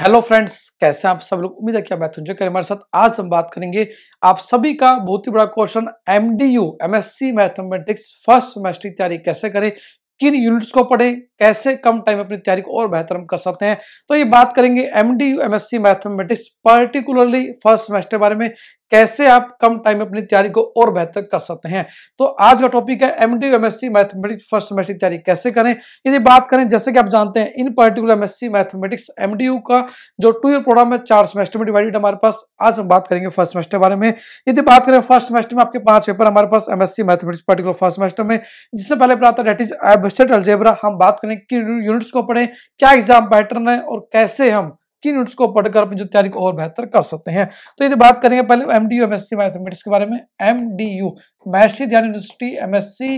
hello friends कैसे हैं आप सब लोग उम्मीद है कि आप मैथुंजय करें हमारे साथ आज हम बात करेंगे आप सभी का बहुत ही बड़ा question MDU MSc mathematics first semester की तैयारी कैसे करें किन यूनिट्स को पढ़ें कैसे कम टाइम अपनी तैयारी को और बेहतर हम कर सकते हैं तो ये बात करेंगे M D U M S C mathematics particularly first semester बारे में कैसे आप कम टाइम में अपनी तैयारी को और बेहतर कर सकते हैं तो आज का टॉपिक है M D U M S C mathematics first semester की तैयारी कैसे करें यदि बात करें जैसे कि आप जानते हैं in particular M S C mathematics M D U का जो टू ईयर प्रोग्राम है चार सेमेस्टर में डिवाइडेड हमारे पास आज हम बात करेंगे फर्स्ट सेमेस्टर बारे में यदि बात करें फर्स्ट सेमेस्टर में आपके पांच पेपर हमारे पास M S C mathematics particular first semester में जिससे पहले पढ़ा है डेट इज एबस्टेट अलजेबरा हम बात करेंगे अपने किन यूनिट्स को पढ़ें क्या एग्जाम पैटर्न है और कैसे हम किन यूनिट्स को पढ़कर अपनी जो तैयारी को और बेहतर कर सकते हैं तो यदि बात करेंगे पहले एम डी यू मैथमेटिक्स के बारे में M D U Maharshi Dayanand university M S C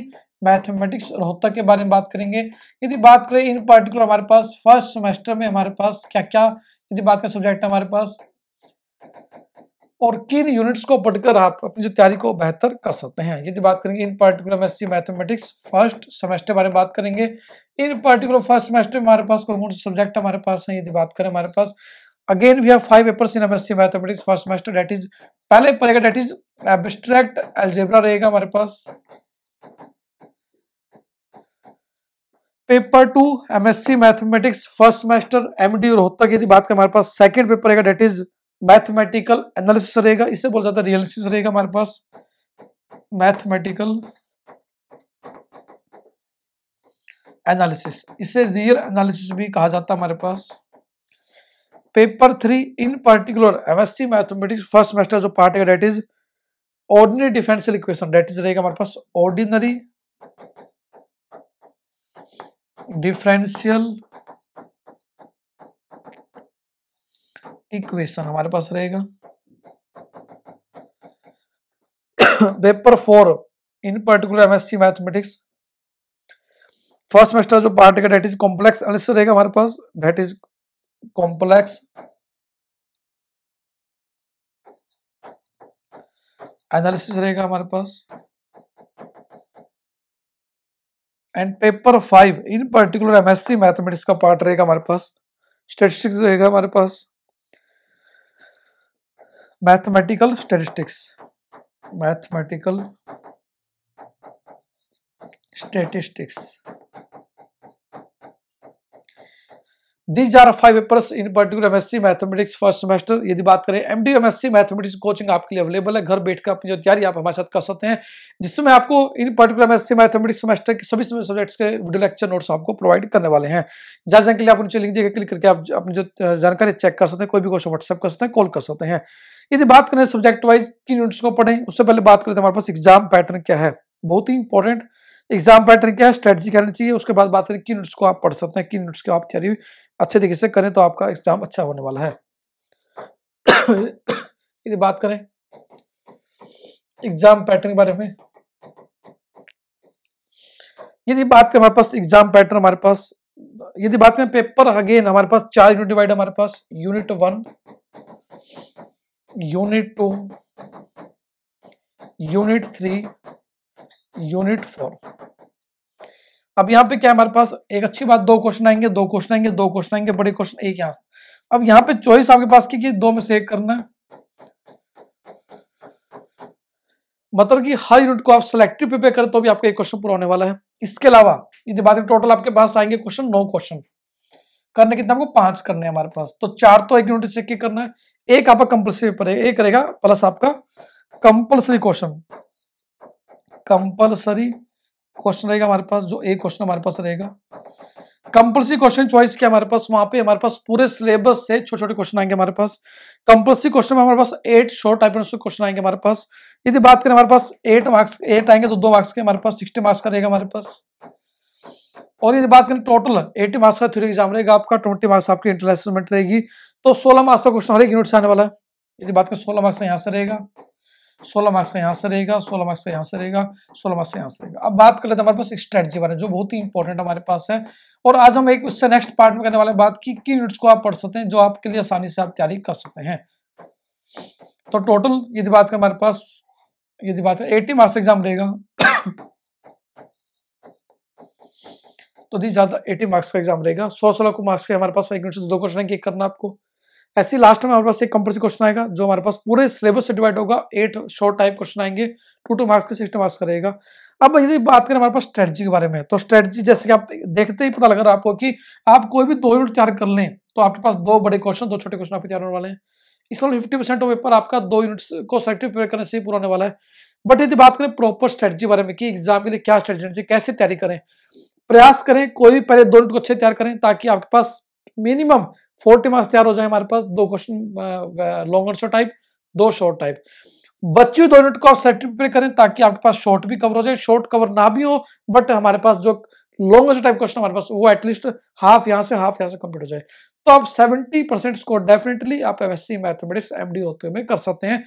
mathematics Rohtak के बारे में बात करेंगे यदि बात करें इन पर्टिकुलर हमारे पास फर्स्ट सेमेस्टर में हमारे पास क्या क्या यदि बात करें सब्जेक्ट हमारे पास और किन यूनिट्स को पढ़कर आप अपनी जो तैयारी को बेहतर कर सकते हैं यदि बात करेंगे in particular S mathematics first semester बारे में बात करेंगे इन पर्टिकुलर फर्स्ट सेमेस्टर में हमारे पास कौन कौन से सब्जेक्ट हमारे पास हैं यदि बात करें हमारे पास again we have five papers in MSc mathematics first semester that is पहले पड़ेगा डेट इज एब्स्ट्रैक्ट एल्जेब्रा रहेगा हमारे पास paper two MSc mathematics first semester MD Rohtak यदि बात करें हमारे पास सेकंड पेपर रहेगा डेट इज मैथमेटिकल एनालिसिस रहेगा इससे बोला जाता है रियलिसिस रहेगा हमारे पास मैथमेटिकल एनालिसिस इसे रियल एनालिसिस भी कहा जाता है हमारे पास paper three in particular MSc mathematics first semester जो पार्ट है that is ordinary differential equation that is रहेगा हमारे पास ऑर्डिनरी डिफरेंशियल इक्वेशन हमारे पास रहेगा paper four in particular MSc mathematics first semester जो पार्ट का डेट इज कॉम्प्लेक्स आंसर रहेगा हमारे पास डेट इज कॉम्प्लेक्स एनालिसिस रहेगा हमारे पास and paper five in particular MSc mathematics का पार्ट रहेगा हमारे पास स्टेटिस्टिक्स रहेगा हमारे पास mathematical statistics mathematical statistics these are five papers in particular MSc mathematics first semester यदि बात करें एमडी एमएससी मैथमेटिक्स कोचिंग आपके लिए अवेलेबल है घर बैठकर अपनी जो तैयारी आप हमारे साथ कर सकते हैं जिसमें आपको in particular MSc mathematics semester के सभी सब्जेक्ट्स के वीडियो लेक्चर नोट्स आपको प्रोवाइड करने वाले हैं जानने के लिए आप नीचे लिंक देखिए क्लिक करके आप अपनी जो जानकारी चेक कर सकते हैं कोई भी क्वेश्चन व्हाट्सअप कर सकते हैं कॉल कर सकते हैं यदि बात करें सब्जेक्ट वाइज किन यूनिट्स को पढ़ें उससे पहले बात करें तो हमारे पास एग्जाम पैटर्न क्या है बहुत ही इंपॉर्टेंट एग्जाम पैटर्न क्या है स्ट्रेटजी करनी चाहिए उसके बाद बात करें किन नोट्स को आप पढ़ सकते हैं किन नोट्स को आप तैयारी अच्छे तरीके से करें तो आपका एग्जाम अच्छा होने वाला है यदि बात करें एग्जाम पैटर्न के बारे में यदि बात करें हमारे पास एग्जाम पैटर्न हमारे पास यदि बात करें पेपर अगेन हमारे पास चार यूनिट डिवाइड हमारे पास unit one unit two unit three unit four अब यहाँ पे क्या हमारे पास एक अच्छी बात दो क्वेश्चन आएंगे दो क्वेश्चन आएंगे दो क्वेश्चन आएंगे बड़े क्वेश्चन एक यहां अब यहाँ पे चॉइस आपके पास की कि दो में से एक करना है मतलब कि हर यूनिट को आप सिलेक्टिव प्रिपेयर करें तो भी आपका एक क्वेश्चन पूरा होने वाला है इसके अलावा यदि बात टोटल आपके पास आएंगे क्वेश्चन नौ क्वेश्चन करने कितने आपको पांच करने हमारे पास तो चार तो एक यूनिट से एक करना है एक आपका कंपल्सरी पेपर है एक रहेगा प्लस आपका कंपल्सरी क्वेश्चन कंपल्सरी क्वेश्चन रहेगा हमारे पास जो एक क्वेश्चन हमारे पास रहेगा कंपल्सरी क्वेश्चन चॉइस के हमारे पास वहां पे हमारे पास पूरे सिलेबस से छोटे छोटे क्वेश्चन आएंगे हमारे पास कंपल्सरी क्वेश्चन में हमारे पास एट शॉर्ट टाइप क्वेश्चन आएंगे हमारे पास यदि बात करें हमारे पास एट मार्क्स एट आएंगे तो दो मार्क्स के हमारे पास सिक्सटी मार्क्स का रहेगा हमारे पास और यदि बात करें टोटल एटी मार्क्स का थ्री एग्जाम रहेगा आपका ट्वेंटी मार्क्स आपकी इंटरनेशनल रहेगी तो सोलह मार्क्स का क्वेश्चन हर एक यूनिट से आने वाला है यदि बात करें सोलह मार्क्स का यहाँ से रहेगा सोलह मार्क्स का यहाँ से रहेगा सोलह मार्क्स का यहाँ से रहेगा सोलह मार्क्स का यहाँ से रहेगा अब बात कर लेते हैं हमारे पास स्ट्रेटजी बारे जो बहुत ही इंपॉर्टेंट हमारे पास है और आज हम एक उससे नेक्स्ट पार्ट में करने वाले बात की किन यूनिट्स को आप पढ़ सकते हैं जो आपके लिए आसानी से आप तैयारी कर सकते हैं तो टोटल यदि बात करें हमारे पास यदि बात है एट्टी मार्क्स एग्जाम रहेगा तो दी ज्यादा एटी मार्क्स का एग्जाम रहेगा सौ सोलह को मार्क्स के हमारे पास एक यूनिट से दो क्वेश्चन एक करना आपको ऐसे लास्ट में हमारे पास एक कंपल्सरी क्वेश्चन आएगा जो हमारे पास पूरे सिलेबस से डिवाइड होगा एट शॉर्ट टाइप क्वेश्चन आएंगे टू टू मार्क्स के सिस्टम मार्क्स करेगा अब यदि बात करें हमारे पास स्ट्रेटजी के बारे में तो स्ट्रेटजी जैसे कि आप देखते ही पता लग रहा है आपको कि आप कोई भी दो यूनिट तैयार कर लें तो आपके पास दो बड़े क्वेश्चन दो छोटे क्वेश्चन आपके तैयार होने वाले हैं इस इसमें फिफ्टी परसेंट पेपर आपका दो यूनिट को सेलेक्टिव प्रिपेयर करने से ही पूरा होने वाला है बट यदि बात करें प्रॉपर स्ट्रेटजी बारे में कि एग्जाम के लिए क्या स्ट्रेटजी कैसे तैयारी करें प्रयास करें कोई भी पहले दो यूनिट को अच्छे तैयार करें ताकि आपके पास मिनिमम फोर्टी मार्क्स तैयार हो जाए हमारे पास दो क्वेश्चन लॉन्ग आंसर टाइप दो शॉर्ट टाइप बच्चे दो मिनट को आप सेलेक्टिव प्रिपेयर करें ताकि आपके पास शॉर्ट भी कवर हो जाए शॉर्ट कवर ना भी हो बट हमारे पास जो लॉन्ग आंसर टाइप क्वेश्चन हमारे पास वो एटलीस्ट हाफ यहाँ से हाफ यहाँ से कंप्लीट हो जाए तो आप सेवेंटी परसेंट स्कोर डेफिनेटली आप M S C mathematics M D होते हुए कर सकते हैं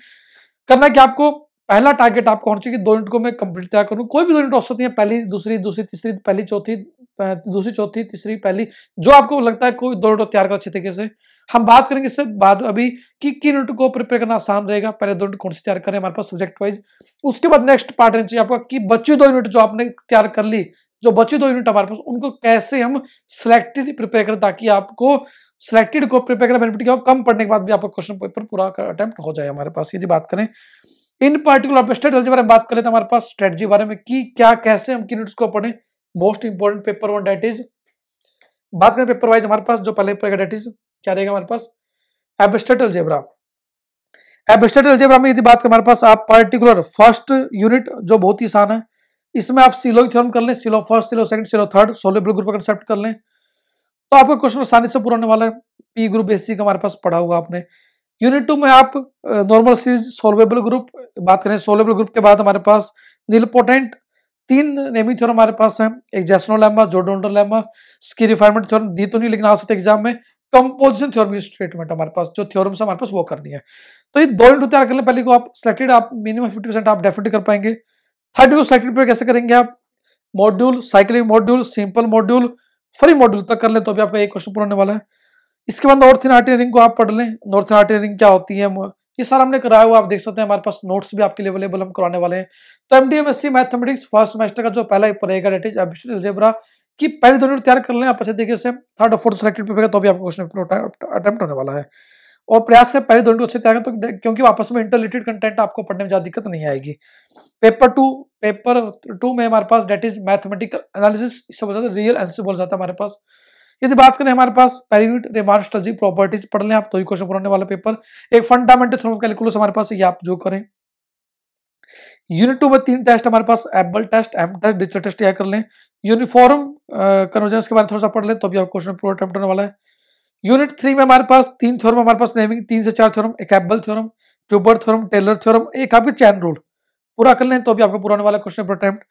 करना क्या आपको पहला टारगेट आपको होना चाहिए कि दो मिनट को मैं कंप्लीट तैयार करूँ कोई भी दो मिनट हो सकती है पहली दूसरी दूसरी तीसरी पहली चौथी दूसरी चौथी तीसरी पहली जो आपको लगता है कोई दो तैयार कर अच्छे तरीके से हम बात करेंगे इससे बाद अभी कि किन नोट को प्रिपेयर करना आसान रहेगा पहले दो नोट कौन से तैयार करें हमारे पास सब्जेक्ट वाइज उसके बाद नेक्स्ट पार्ट रहना चाहिए आपका कि बची दो यूनिट जो आपने तैयार कर ली जो बची दो यूनिट हमारे पास उनको कैसे हम सिलेक्टेड प्रिपेयर करें ताकि आपको सिलेक्टेड को प्रिपेयर करना बेनिफिट क्या हो कम पढ़ने के बाद भी आपका क्वेश्चन पेपर पूरा अटैम्प्ट हो जाए हमारे पास यदि बात करें इन पर्टिकुलर आप स्ट्रेटजी बारे में बात करें तो हमारे पास स्ट्रेटजी बारे में कि क्या कैसे हम किन को पढ़ें most important paper one that is बात करें पेपर वाइज हमारे पास जो पहले पेपर डेट इज क्या रहेगा हमारे पास एबस्ट्रेट अलजेबरा एबस्ट्रेट अलजेबरा में यदि बात करें हमारे पास आप पर्टिकुलर फर्स्ट यूनिट जो बहुत ही आसान है इसमें आप सिलो की थ्योरम कर लें Sylow first Sylow second Sylow third solvable group का कंसेप्ट कर लें तो आपको क्वेश्चन आसानी से पूरा होने वाला है पी ग्रुप बेसिक हमारे पास पढ़ा होगा आपने यूनिट टू में आप नॉर्मल सीरीज सोलवेबल ग्रुप बात करें सोलेबल ग्रुप के बाद हमारे पास निलपोटेंट तीन नेमी थ्योरम हमारे पास है एक जैसनो लैम्बा जोडोल्डर लैम्बा इसकी रिफाइनमेंट थ्योरम दी तो नहीं लेकिन आ सकते एग्जाम में कंपोजिशन थ्योरम की स्टेटमेंट हमारे पास जो थ्योरम से हमारे पास वो करनी है तो ये दो इंटू तैयार कर लें पहले को आप सिलेक्टेड आप मिनिमम फिफ्टी परसेंट आप डेफिनेट कर पाएंगे थर्ड को सिलेक्टेड पर कैसे करेंगे आप module cycling module simple module free module तक कर लें तो अभी आपका एक क्वेश्चन पूरा होने वाला है इसके बाद नॉर्थ इन आर्टियरिंग को आप पढ़ लें नॉर्थ इन आर्टियरिंग क्या होती है ये सारा हमने कराया हुआ आप देख सकते हैं हमारे पास नोट्स भी आपके लिए अवेलेबल हम कराने वाले हैं तो M D M S C mathematics first semester का जो पहला पेपर रहेगा डेट इज एबरा जेबरा कि पहले दोनों तैयार कर लें आप अच्छे तरीके से थर्ड और फोर्थ सेलेक्टेड पेपर का तो भी आपको क्वेश्चन पेपर अटैम्प्ट होने वाला है और प्रयास है पहले दोनों को अच्छे तैयार करें तो क्योंकि आपस में इंटरलेटेड कंटेंट आपको पढ़ने में ज़्यादा दिक्कत नहीं आएगी पेपर टू पेपर टू में हमारे पास डेट इज मैथमेटिकल एनालिसिस इससे बोला जाता है रियल आंसर बोल जाता है हमारे पास यदि बात करें हमारे पास पैरिविट रेवानस्टलजी प्रॉपर्टीज पढ़ लें आप तो ही क्वेश्चन पढ़ने वाला पेपर एक फंडामेंटल थ्योरम कैलकुलस हमारे पास ये आप जो करें यूनिट टू में तीन टेस्ट हमारे पास Abel test M test digital test या कर लें यूनिफॉर्म कन्वर्जेंस के बारे में थोड़ा सा पढ़ लें तो भी आप क्वेश्चन पूरा अटैम्प्ट होने वाला है यूनिट थ्री में हमारे पास तीन थ्योरम हमारे पास नेमिंग तीन से चार थ्योरम एक Abel theorem Tauber theorem Taylor theorem एक आपके चैन रोड पूरा कर लें तो अभी आपको पुराने वाला क्वेश्चन पर अटैम्प्ट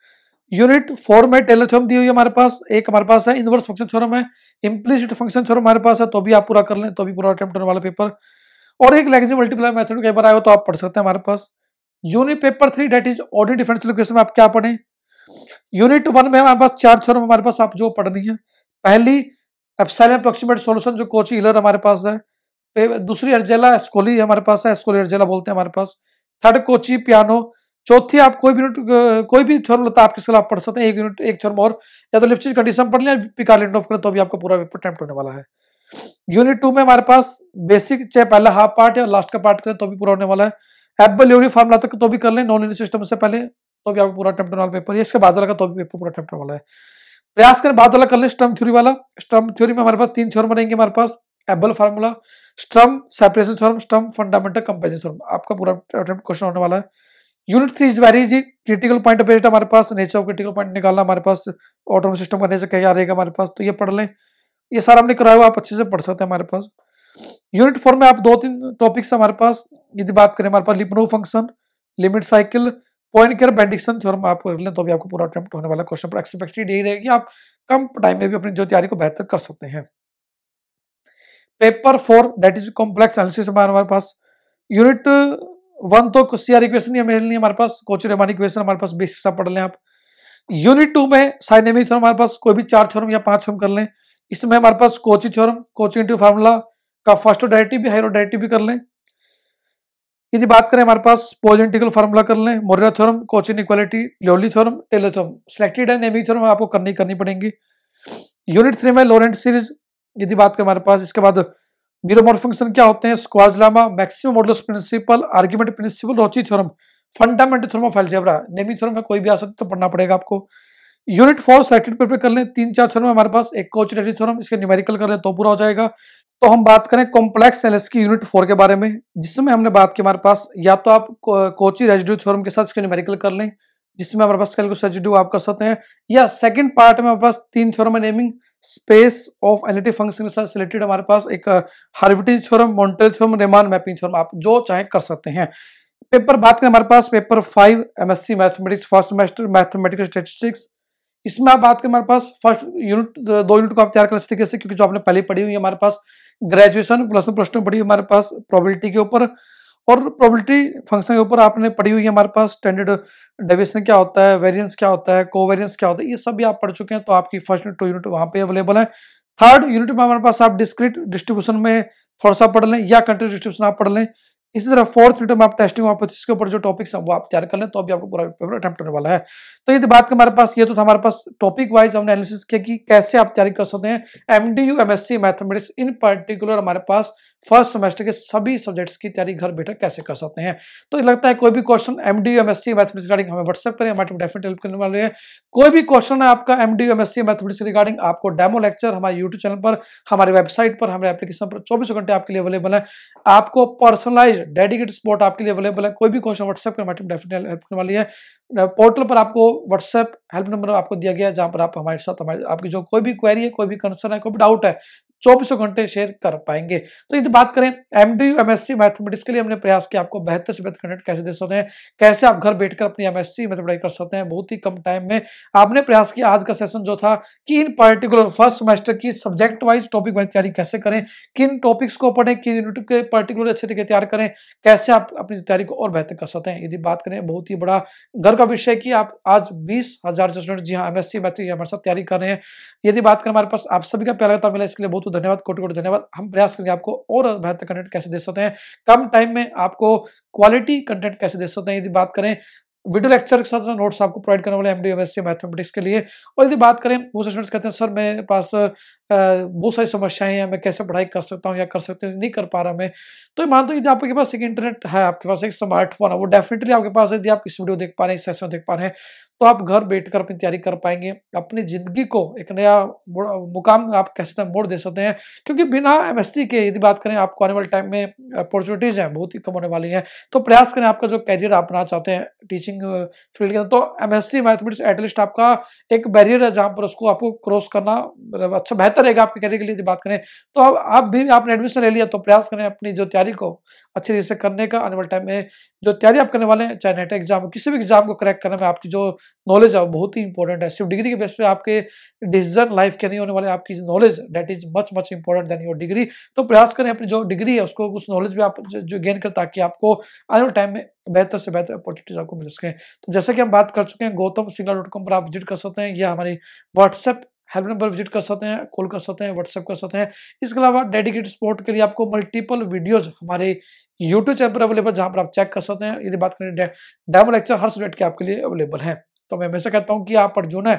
यूनिट फोर में टेलर थ्योरम दी हुई है हमारे पास एक हमारे पास है इनवर्स फंक्शन थ्योरम है इम्प्लीसिट फंक्शन थ्योरम हमारे पास है तो भी आप पूरा कर लें तो भी पूरा अटेम्प्ट होने वाला पेपर और एक लैग्रेंज मल्टीप्लाई मेथड कई बार आए हो तो आप पढ़ सकते हैं हमारे पास unit paper three that is audit differential equation में आप क्या पढ़ें यूनिट वन में हमारे पास चार थ्योरम हमारे पास आप जो पढ़नी है पहली एप्साइल अप्रोक्सीमेट सोल्यूशन जो कोची हिलर हमारे पास है दूसरी अर्जेला एस्कोली हमारे पास है एस्कोली अर्जेला बोलते हैं हमारे पास थर्ड कोची पियानो चौथी आप कोई भी यूनिट कोई भी थ्योरम लता आपके खिलाफ पढ़ सकते हैं एक यूनिट एक थ्योरम और या तो लिपचिज कंडीशन पढ़ लें पिकार लिंड ऑफ करें तो भी आपका पूरा पेपर अटैम्प्ट होने वाला है यूनिट टू में हमारे पास बेसिक चाहे पहला हाफ पार्ट या लास्ट का पार्ट करें तो भी पूरा होने वाला है एप्पल यूनिट फार्मूला तक तो भी कर लें नॉन यूनिट सिस्टम से पहले तो भी आपको पूरा अटैम्प्ट होने वाला पेपर इसके बाद वाला का तो भी पेपर पूरा अटैम्प्ट होने वाला है प्रयास करें बाद वाला कर लें स्टम थ्योरी वाला स्टम थ्योरी में हमारे पास तीन थ्योरम बनेंगे हमारे पास Abel formula Sturm separation theorem Sturm fundamental comparison theorem आपका पूरा अटैम्प्ट क्वेश्चन होने वाला है unit three is very easy critical point based हमारे पास नेचर ऑफ क्रिटिकल पॉइंट निकालना हमारे पास ऑटोम सिस्टम का नेचर क्या रहेगा हमारे पास तो ये पढ़ लें ये सारा हमने कराया हुआ आप अच्छे से पढ़ सकते हैं हमारे पास यूनिट फोर में आप दो तीन टॉपिक्स हमारे पास यदि बात करें हमारे पास Lyapunov function limit cycle Poincaré Bendixson theorem आप कर लें तो भी आपको पूरा अटेम्प्ट होने वाला क्वेश्चन पर एक्सपेक्टेड यही रहेगी आप कम टाइम में भी अपनी जो तैयारी को बेहतर कर सकते हैं paper four that is complex analysis हमारे पास यूनिट वन तो सीआर इक्वेशन ही हमें हमारे पास कोच रेमान इक्वेशन हमारे पास बेसिस पढ़ लें आप यूनिट टू में साइनेमी थ्योरम हमारे पास कोई भी चार थ्योरम या पांच थ्योरम कर लें इसमें हमारे पास Cauchy theorem Cauchy integral formula का फर्स्ट डायरेक्टिव भी हाइरो डायरेक्टिव भी कर लें यदि बात करें हमारे पास पोजेंटिकल फार्मूला कर लें Morera theorem Cauchy inequality Liouville theorem Taylor theorem selected and एमी थ्योरम आपको करनी करनी पड़ेंगी यूनिट थ्री में लोरेंट सीरीज यदि बात करें हमारे पास इसके बाद मीरो मॉडल फंक्शन क्या होते हैं Schwarz lemma maximum modulus principle argument principle Rouché theorem fundamental theorem of algebra नेमी थ्योरम है कोई भी आ सकता तो पढ़ना पड़ेगा आपको यूनिट फोर सेलेक्टेड पेपर कर लें तीन चार थ्योरम हमारे पास एक कोच रेडी थ्योरम इसके न्यूमेरिकल कर लें तो पूरा हो जाएगा तो हम बात करें कॉम्प्लेक्स एनएस की यूनिट फोर के बारे में जिसमें हमने बात की हमारे पास या तो आप कोची रेजिड्यू थ्योरम के साथ इसके न्यूमेरिकल कर लें जिसमें हमारे पास कैलकुलस रेजिड्यू आप कर सकते हैं या सेकंड पार्ट में हमारे पास तीन थ्योरम है नेमिंग space of analytic function selected हमारे पास एक Hurwitz theorem Montel theorem Riemann mapping theorem आप जो चाहे कर सकते हैं पेपर बात करें हमारे पास paper five MSc mathematics first semester mathematical statistics इसमें आप बात करें हमारे पास फर्स्ट यूनिट uh, दो यूनिट को आप तैयार कर इस तरीके से क्योंकि जो आपने पहले पढ़ी हुई है हमारे पास ग्रेजुएशन प्लस प्लस टू पढ़ी हुई हमारे पास प्रोबेबिलिटी के ऊपर और प्रोबेबिलिटी फंक्शन के ऊपर आपने पढ़ी हुई है हमारे पास स्टैंडर्ड डेविएशन क्या होता है वेरिएंस क्या होता है कोवेरिएंस क्या होता है ये सब भी आप पढ़ चुके हैं तो आपकी फर्स्ट यूनिट टू यूनिट वहाँ पे अवेलेबल है थर्ड यूनिट में हमारे पास आप डिस्क्रिट डिस्ट्रीब्यूशन में थोड़ा सा पढ़ लें या कंट्री डिस्ट्रीब्यूशन आप पढ़ लें इसी तरह फोर्थ यूनिट में आप टेस्टिंग के ऊपर जो टॉपिक्स हैं वो आप तैयार कर लें तो अभी आपको पूरा पेपर अटैम्प्ट होने वाला है तो ये बात हमारे पास ये तो था हमारे पास टॉपिक वाइज हमने एनालिसिस किया कि कैसे आप तैयारी कर सकते हैं M D U M S C mathematics in particular हमारे पास फर्स्ट सेमेस्टर के सभी सब्जेक्ट्स की तैयारी घर बैठे कैसे कर सकते हैं तो लगता है कोई भी question M D U M S C mathematics regarding हमें व्हाट्सएप करें हमारे डेफिनेट हेल्प करने वाले हैं कोई भी क्वेश्चन है आपका M D U M S C mathematics regarding आपको डेमो लेक्चर हमारे यूट्यूब चैनल पर हमारे वेबसाइट पर हमारे एप्लीकेशन पर चौबीस घंटे आपके लिए अवेलेबल है आपको पर्सनलाइज पेज डेडिकेट स्पॉट आपके लिए अवेलेबल है कोई भी क्वेश्चन व्हाट्सएप के माध्यम डेफिनेटली हेल्प करने वाली है पोर्टल पर आपको व्हाट्सएप हेल्प नंबर आपको दिया गया है जहाँ पर आप हमारे साथ हमारे आपकी जो कोई भी क्वेरी है कोई भी कंसर्न है कोई भी डाउट है चौबीसों घंटे शेयर कर पाएंगे तो यदि बात करें एमडी एमएससी मैथमेटिक्स के लिए हमने प्रयास किया आपको बेहतर से बेहतर कंटेंट कैसे दे सकते हैं कैसे आप घर बैठकर अपनी एमएससी पढ़ाई कर सकते हैं बहुत ही कम टाइम में आपने प्रयास किया आज का सेशन जो था कि इन पर्टिकुलर फर्स्ट सेमेस्टर की सब्जेक्ट वाइज टॉपिक वाइज तैयारी कैसे करें किन टॉपिक्स को पढ़ें किन यूनिट के पर्टिकुलर अच्छे तरीके तैयार करें कैसे आप अपनी तैयारी को और बेहतर कर सकते हैं यदि बात करें बहुत ही बड़ा गर्व का विषय कि आप आज बीस हजार स्टूडेंट जी हाँ एम एस हाँ हमारे साथ तैयारी कर रहे हैं यदि बात करें हमारे पास आप सभी का प्यार मिला इसके लिए बहुत तो धन्यवाद कोटि कोटि धन्यवाद हम प्रयास करेंगे आपको और बेहतर कंटेंट कैसे दे सकते हैं कम टाइम में आपको क्वालिटी कंटेंट कैसे दे सकते हैं यदि बात करें वीडियो लेक्चर के साथ नोट्स आपको प्रोवाइड करने वाले एम डी मैथमेटिक्स के लिए और यदि बात करें वो स्टूडेंट्स कहते हैं सर मेरे पास बहुत सारी समस्याएं हैं मैं कैसे पढ़ाई कर सकता हूँ या कर सकते नहीं कर पा रहा मैं तो मान तो यदि आपके पास एक इंटरनेट है आपके पास एक स्मार्टफोन है वो डेफिनेटली आपके पास यदि आप इस वीडियो देख पा रहे हैं सेशन देख पा रहे हैं तो आप घर बैठ कर अपनी तैयारी कर पाएंगे अपनी ज़िंदगी को एक नया मुकाम आप कह सकते हैं मोड़ दे सकते हैं क्योंकि बिना एम के यदि बात करें आपको आने वाले टाइम में अपॉर्चुनिटीज़ हैं बहुत ही कम होने वाली हैं तो प्रयास करें आपका जो कैरियर आप बनाना चाहते हैं टीचिंग फील्ड के अंदर तो एम एस मैथमेटिक्स एटलीस्ट आपका एक बैरियर है जहाँ पर उसको आपको क्रॉस करना मतलब अच्छा बेहतर बेहतर रहेगा आपके करियर के लिए बात करें तो अब आप भी आपने एडमिशन ले लिया तो प्रयास करें अपनी जो तैयारी को अच्छे तरीके से करने का आने वाले टाइम में जो तैयारी आप करने वाले हैं चाहे नेट एग्जाम किसी भी एग्जाम को क्रैक करने में आपकी जो नॉलेज है बहुत ही इंपॉर्टेंट है सिर्फ डिग्री के बेस पर आपके डिसीजन लाइफ के नहीं होने वाले आपकी knowledge that is much much important than your degree तो प्रयास करें अपनी जो डिग्री है उसको उस नॉलेज भी आप जो गेन करें ताकि आपको आने वाले टाइम में बेहतर से बेहतर अपॉर्चुनिटीज आपको मिल सके तो जैसे कि हम बात कर चुके हैं गौतम सिंगला डॉट कॉम पर आप विजिट कर सकते हैं या हमारी व्हाट्सएप हेल्प नंबर विजिट कर सकते हैं कॉल कर सकते हैं व्हाट्सअप कर सकते हैं इसके अलावा डेडिकेटेड स्पोर्ट के लिए आपको मल्टीपल वीडियोज हमारे यूट्यूब चैनल पर अवेलेबल जहाँ पर आप चेक कर सकते हैं यदि बात करें डेमो लेक्चर हर सब्जेक्ट के आपके लिए अवेलेबल है तो मैं हमेशा कहता हूँ कि आप अर्जुन है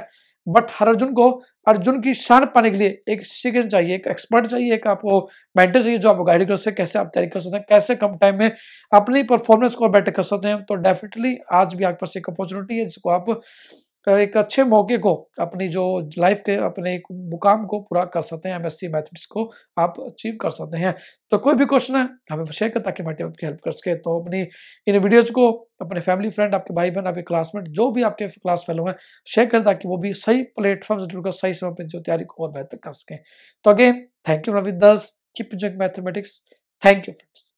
बट हर अर्जुन को अर्जुन की शान पाने के लिए एक शिक्षण चाहिए एक एक्सपर्ट चाहिए एक आपको मेंटर चाहिए जो आपको गाइड कर सकते कैसे आप तैयारी कर सकते हैं कैसे कम टाइम में अपनी परफॉर्मेंस को बेटर कर सकते हैं तो डेफिनेटली आज भी आपके पास एक अपॉर्चुनिटी है जिसको आप एक अच्छे मौके को अपनी जो लाइफ के अपने एक मुकाम को पूरा कर सकते हैं एमएससी मैथमेटिक्स को आप अचीव कर सकते हैं तो कोई भी क्वेश्चन है हमें शेयर करें ताकि मैटी आपकी हेल्प कर सके तो अपनी इन वीडियोज को अपने फैमिली फ्रेंड आपके भाई बहन आपके क्लासमेट जो भी आपके क्लास फेलो हैं शेयर करें ताकि वो भी सही प्लेटफॉर्म से जुड़कर सही समय पर जो तैयारी को और बेहतर कर सकें तो अगेन थैंक यू रविंदर्स कीप जो मैथमेटिक्स थैंक यू फ्रेंड्स